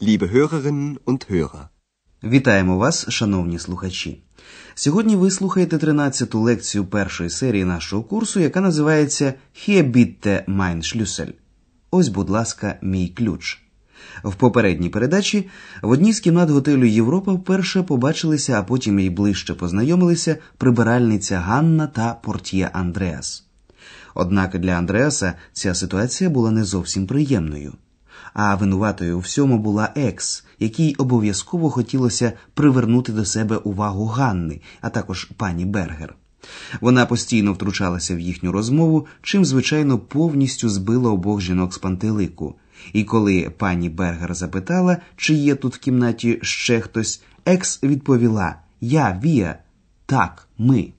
Liebe Hörerinnen und Hörer. Вітаємо вас, шановні слухачі. Сьогодні ви слухаєте 13-ту лекцію першої серії нашого курсу, яка називається Hier bitte mein Schlüssel. Ось, будь ласка, мій ключ. В попередній передачі в одній з кімнат готелю Європа вперше побачилися, а потім і ближче познайомилися прибиральниця Ганна та портьє Андреас. Однак для Андреаса ця ситуація була не зовсім приємною а винуватою у всьому була екс, якій обов'язково хотілося привернути до себе увагу Ганни, а також пані Бергер. Вона постійно втручалася в їхню розмову, чим, звичайно, повністю збила обох жінок з пантелику. І коли пані Бергер запитала, чи є тут в кімнаті ще хтось, екс відповіла Я, Вія, так, ми.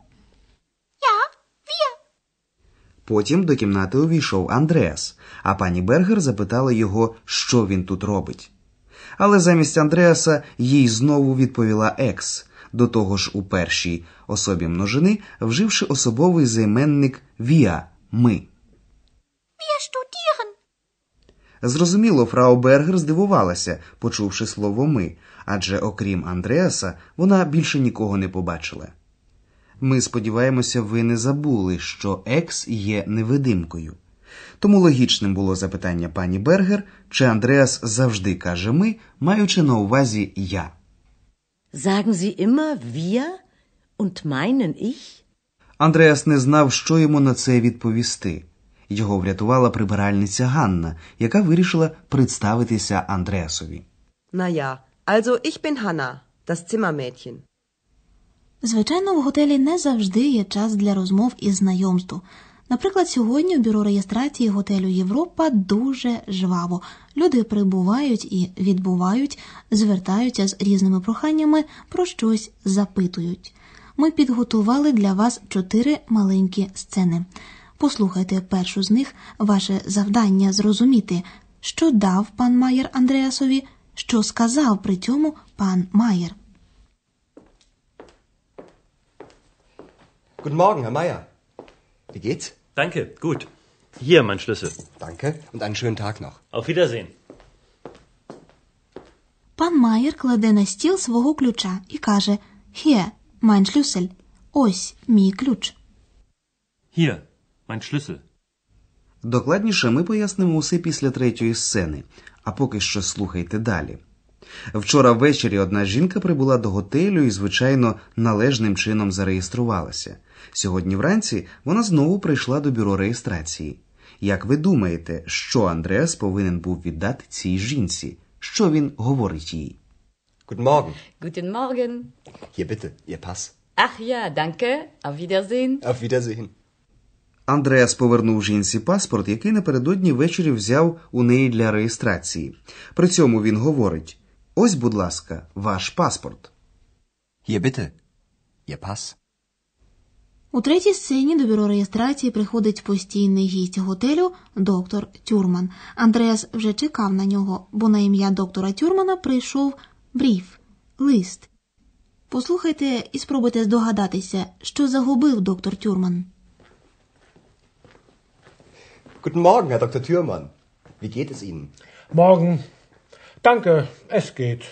Потім до кімнати увійшов Андреас, а пані Бергер запитала його, що він тут робить. Але замість Андреаса їй знову відповіла екс, до того ж у першій особі множини, вживши особовий займенник Віа ми. Зрозуміло, фрау Бергер здивувалася, почувши слово ми, адже окрім Андреаса, вона більше нікого не побачила. Ми сподіваємося, ви не забули, що екс є невидимкою. Тому логічним було запитання пані Бергер, чи Андреас завжди каже ми, маючи на увазі я. Sagen Sie immer wir und meinen ich? Андреас не знав, що йому на це відповісти. Його врятувала прибиральниця Ганна, яка вирішила представитися Андреасові. Na ja, also ich bin Hanna, das Zimmermädchen. Звичайно, в готелі не завжди є час для розмов і знайомств. Наприклад, сьогодні в бюро реєстрації готелю Європа дуже жваво. Люди прибувають і відбувають, звертаються з різними проханнями, про щось запитують. Ми підготували для вас чотири маленькі сцени. Послухайте першу з них ваше завдання зрозуміти, що дав пан Майер Андреасові, що сказав при цьому пан Майер. Guten Morgen, Herr Meier. Wie geht's? Danke, gut. Hier mein Schlüssel. Danke und einen schönen Tag noch. Auf Wiedersehen. Пан Майер кладе на стіл свого ключа і каже: Hier, mein Schlüssel. Ось мій ключ. Hier, mein Schlüssel. Докладніше ми пояснимо усе після третьої сцени, а поки що слухайте далі. Вчора ввечері одна жінка прибула до готелю і, звичайно, належним чином зареєструвалася. Сьогодні вранці вона знову прийшла до бюро реєстрації. Як ви думаєте, що Андреас повинен був віддати цій жінці? Що він говорить їй? Guten Morgen. Guten Morgen. Hier bitte, Ihr Pass. Ach ja, danke. Auf Wiedersehen. Auf Wiedersehen. Андреас повернув жінці паспорт, який напередодні ввечері взяв у неї для реєстрації. При цьому він говорить. Ось, будь ласка, ваш паспорт. Є біте. Є пас. У третій сцені до бюро реєстрації приходить постійний гість готелю доктор Тюрман. Андреас вже чекав на нього, бо на ім'я доктора Тюрмана прийшов бріф, лист. Послухайте і спробуйте здогадатися, що загубив доктор Тюрман. Guten Morgen, Herr Dr. Thürmann. Wie geht es Ihnen? Morgen. Danke, es geht.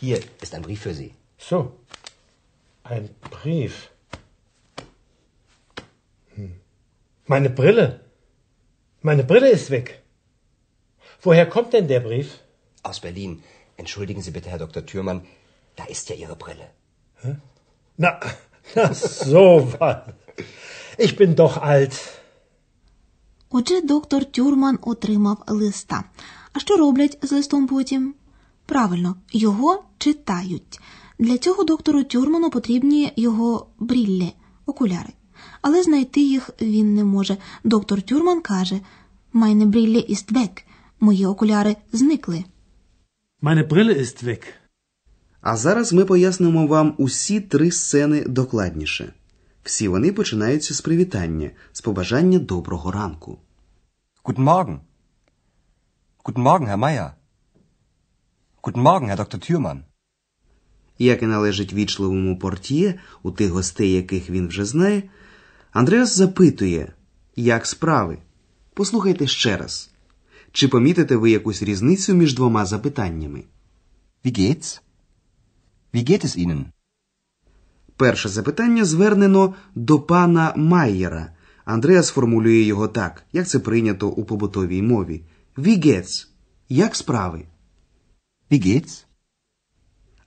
Hier ist ein Brief für Sie. So, ein Brief. Hm. Meine Brille. Meine Brille ist weg. Woher kommt denn der Brief? Aus Berlin. Entschuldigen Sie bitte, Herr Dr. Thürmann, da ist ja Ihre Brille. Hä? Na, na so was. Ich bin doch alt. Отже, доктор Тюрман отримав листа. А що роблять з листом потім? Правильно, його читають. Для цього доктору Тюрману потрібні його бріллі, окуляри, але знайти їх він не може. Доктор Тюрман каже: Майне бріллі іст век. Мої окуляри зникли. Майне бріллі іст век. А зараз ми пояснимо вам усі три сцени докладніше. Всі вони починаються з привітання, з побажання доброго ранку. Guten Morgen. Guten Morgen, Herr Meier. Guten Morgen, Herr Dr. Thürmann. Як і належить вічливому портіє, у тих гостей, яких він вже знає, Андреас запитує, як справи. Послухайте ще раз. Чи помітите ви якусь різницю між двома запитаннями? Wie geht's? Wie geht es Ihnen? Перше запитання звернено до пана Майєра. Андреас формулює його так, як це прийнято у побутовій мові. Wie geht's? Як справи? Wie geht's?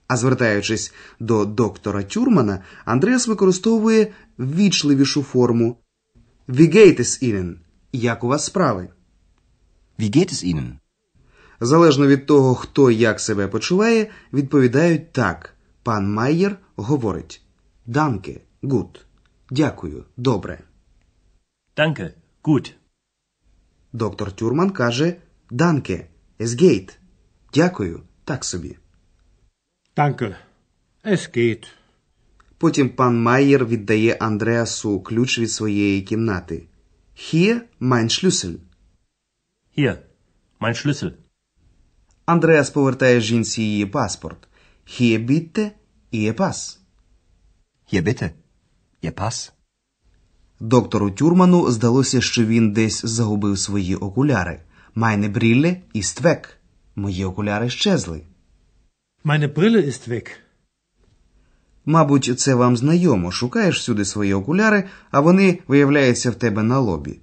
А звертаючись до доктора Тюрмана, Андреас використовує ввічливішу форму Wie geht es Ihnen? Як у вас справи? Wie geht es Ihnen? Залежно від того, хто як себе почуває, відповідають так. Пан Майєр говорить Данке, гуд. Дякую, добре. Данке, гуд. Доктор Тюрман каже Данке, есгейт. Дякую, так собі. Данке, есгейт. Потім пан Майєр віддає Андреасу ключ від своєї кімнати. Hier mein Schlüssel. Hier, mein Schlüssel. Андреас повертає жінці її паспорт. Hier bitte, ihr Pass. Hier bitte, ihr Pass. Доктору Тюрману здалося, що він десь загубив свої окуляри. Майне брілле і ствек. Мої окуляри щезли. Meine Brille і weg. Мабуть, це вам знайомо. Шукаєш всюди свої окуляри, а вони виявляються в тебе на лобі.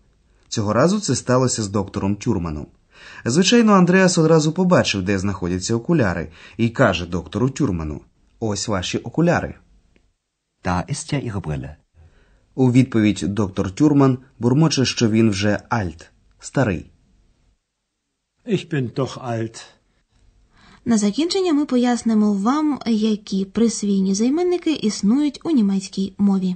Цього разу це сталося з доктором Тюрманом. Звичайно, Андреас одразу побачив, де знаходяться окуляри, і каже доктору Тюрману: Ось ваші окуляри. Та ist ja ihre Brille. У відповідь доктор Тюрман бурмоче, що він вже альт, старий. Ich bin doch alt. На закінчення ми пояснимо вам, які присвійні займенники існують у німецькій мові.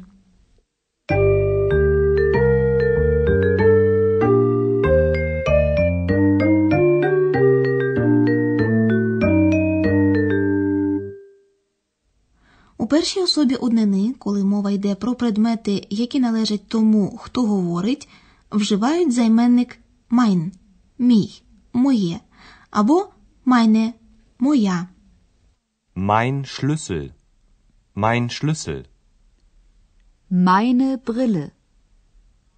першій особі однини, коли мова йде про предмети, які належать тому, хто говорить, вживають займенник майн, мій, моє або майне моя. Mein Schlüssel. Mein Schlüssel. Meine Brille.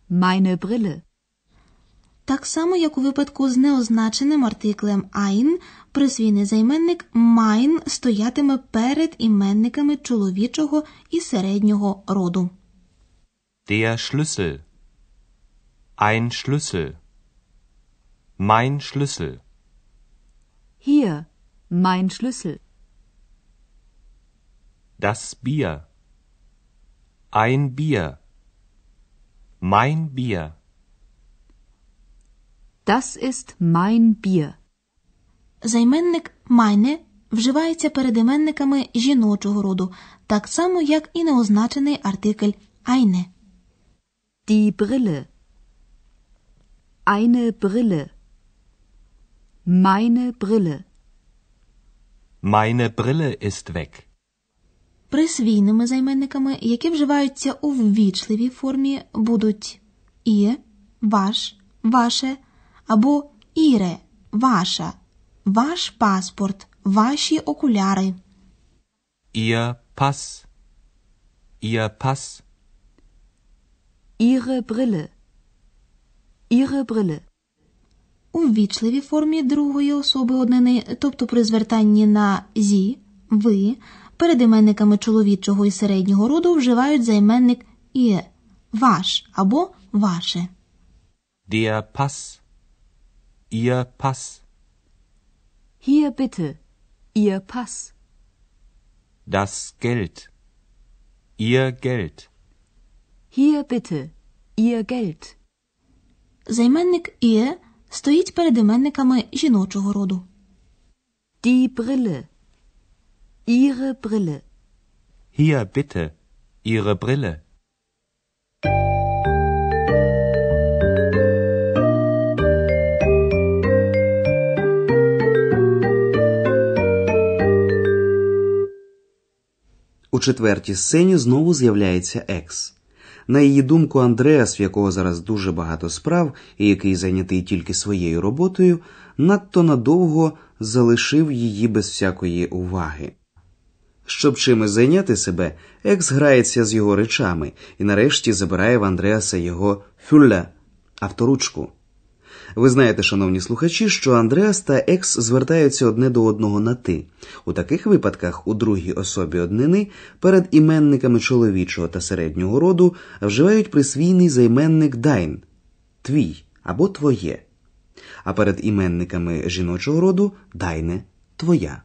Meine Brille так само, як у випадку з неозначеним артиклем ein присвійний займенник mein стоятиме перед іменниками чоловічого і середнього роду. Der Schlüssel. Ein Schlüssel. Mein Schlüssel. Hier, mein Schlüssel. Das Bier. Ein Bier. Mein Bier. Das ist mein Bier. Займенник meine вживається перед іменниками жіночого роду, так само як і неозначений артикль eine. Die Brille. Eine Brille. Meine Brille. Meine Brille ist weg. Присвійними займенниками, які вживаються у ввічливій формі, будуть ihr, ваш, ваше або Іре, ваша, ваш паспорт, ваші окуляри. Ihr Pass. Ihr Pass. Ihre Brille. Ihre Brille. У ввічливій формі другої особи однини, тобто при звертанні на зі, ви, перед іменниками чоловічого і середнього роду вживають займенник «ihr», ваш або ваше. Der Pass. Ihr Pass. Hier bitte, Ihr Pass. Das Geld. Ihr Geld. Hier bitte, Ihr Geld. Займенник «ihr» стоїть перед іменниками жіночого роду. Die Brille. Ihre Brille. Hier bitte, Ihre Brille. У четвертій сцені знову з'являється екс. На її думку, Андреас, в якого зараз дуже багато справ і який зайнятий тільки своєю роботою, надто надовго залишив її без всякої уваги. Щоб чимось зайняти себе, екс грається з його речами і нарешті забирає в Андреаса його фюля авторучку. Ви знаєте, шановні слухачі, що Андреас та Екс звертаються одне до одного на ти. У таких випадках у другій особі однини перед іменниками чоловічого та середнього роду вживають присвійний займенник дайн твій або твоє, а перед іменниками жіночого роду дайне твоя.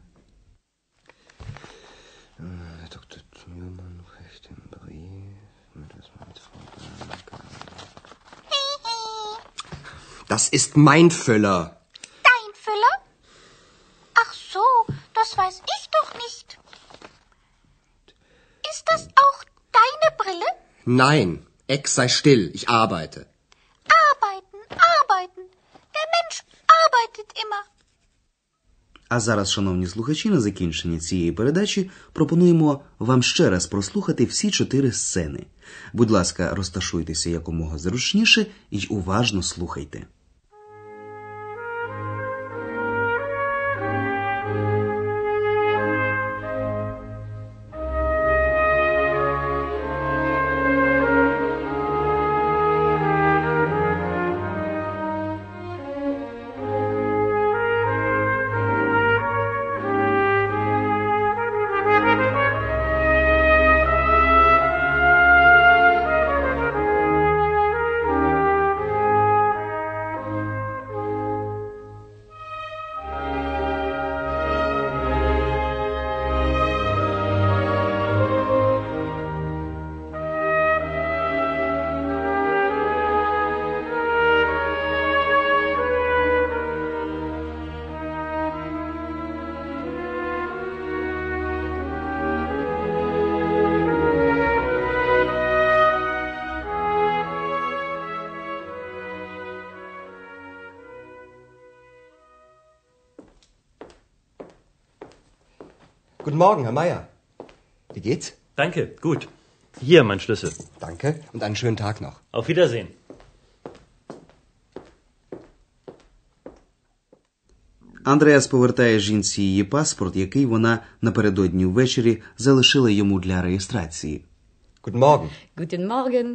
Das ist mein Füller. Dein Füller? Ach so, das weiß ich doch nicht. Ist das auch deine Brille? Nein, Ex sei still, ich arbeite. Arbeiten, arbeiten. Der Mensch arbeitet immer. А зараз, шановні слухачі, на закінченні цієї передачі пропонуємо вам ще раз прослухати всі чотири сцени. Будь ласка, розташуйтеся якомога зручніше і уважно слухайте. Guten Morgen, Herr Meier. Wie geht's? Danke, gut. Hier mein Schlüssel. Danke und einen schönen Tag noch. Auf Wiedersehen. Андреас повертає жінці її паспорт, який вона напередодні ввечері залишила йому для реєстрації. Guten Morgen. Guten Morgen.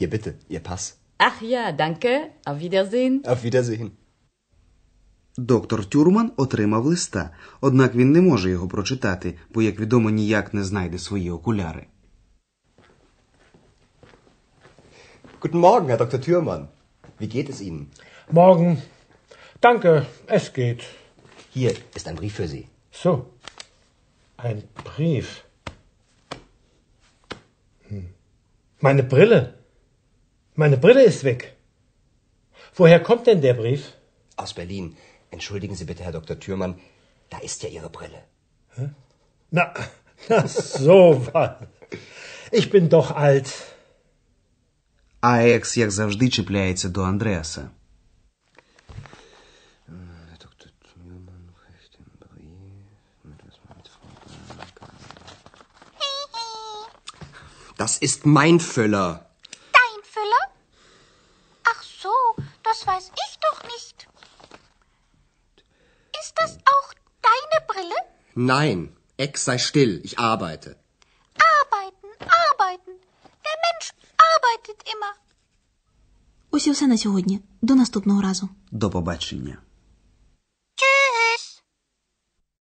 Hier bitte, Ihr Pass. Ach ja, danke. Auf Wiedersehen. Auf Wiedersehen. Доктор Тюрман отримав листа, однак він не може його прочитати, бо, як відомо, ніяк не знайде свої окуляри. Guten Morgen, Herr Dr. Thürmann. Wie geht es Ihnen? Morgen. Danke, es geht. Hier ist ein Brief für Sie. So, ein Brief. Meine Brille. Meine Brille ist weg. Woher kommt denn der Brief? Aus Berlin. Entschuldigen Sie bitte, Herr Dr. Thürmann, da ist ja Ihre Brille. Hä? Na, na so was. Ich bin doch alt. Алекс, як завжди, чіпляється до Андреаса. Das ist mein Füller. Nein, Ex sei still, ich arbeite. Arbeiten, arbeiten. Der Mensch arbeitet immer. Ось і все на сьогодні. До наступного разу. До побачення.